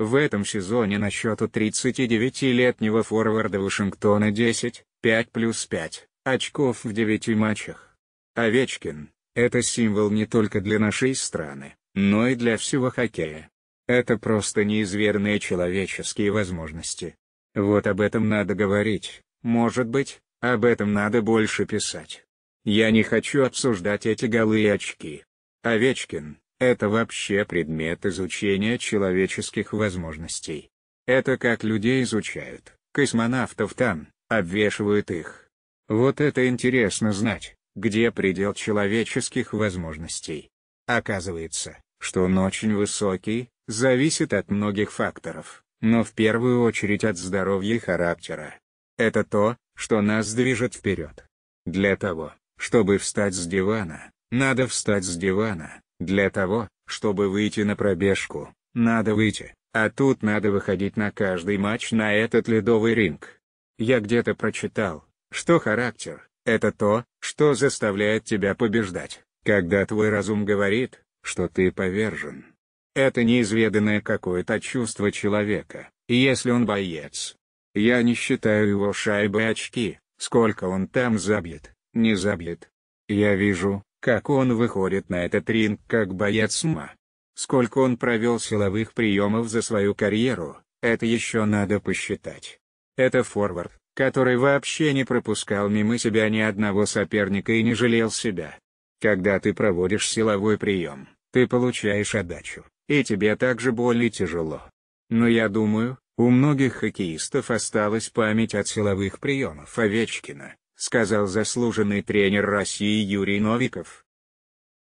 В этом сезоне на счету 39-летнего форварда Вашингтона 10, 5 плюс 5, очков в 9 матчах. Овечкин – это символ не только для нашей страны, но и для всего хоккея. Это просто неизверные человеческие возможности. Вот об этом надо говорить, может быть, об этом надо больше писать. Я не хочу обсуждать эти голы и очки. Овечкин это вообще предмет изучения человеческих возможностей. Это как людей изучают, космонавтов там, обвешивают их. Вот это интересно знать, где предел человеческих возможностей. Оказывается, что он очень высокий, зависит от многих факторов, но в первую очередь от здоровья и характера. Это то, что нас движет вперед. Для того, чтобы встать с дивана, надо встать с дивана, для того, чтобы выйти на пробежку, надо выйти, а тут надо выходить на каждый матч на этот ледовый ринг. Я где-то прочитал, что характер — это то, что заставляет тебя побеждать, когда твой разум говорит, что ты повержен. Это неизведанное какое-то чувство человека, если он боец. Я не считаю его шайбы очки, сколько он там забьет, не забьет. Я вижу, как он выходит на этот ринг как боец ММА. Сколько он провел силовых приемов за свою карьеру, это еще надо посчитать. Это форвард, который вообще не пропускал мимо себя ни одного соперника и не жалел себя. Когда ты проводишь силовой прием, ты получаешь отдачу, и тебе также больно и тяжело. Но я думаю, у многих хоккеистов осталась память от силовых приемов Овечкина, сказал заслуженный тренер России Юрий Новиков.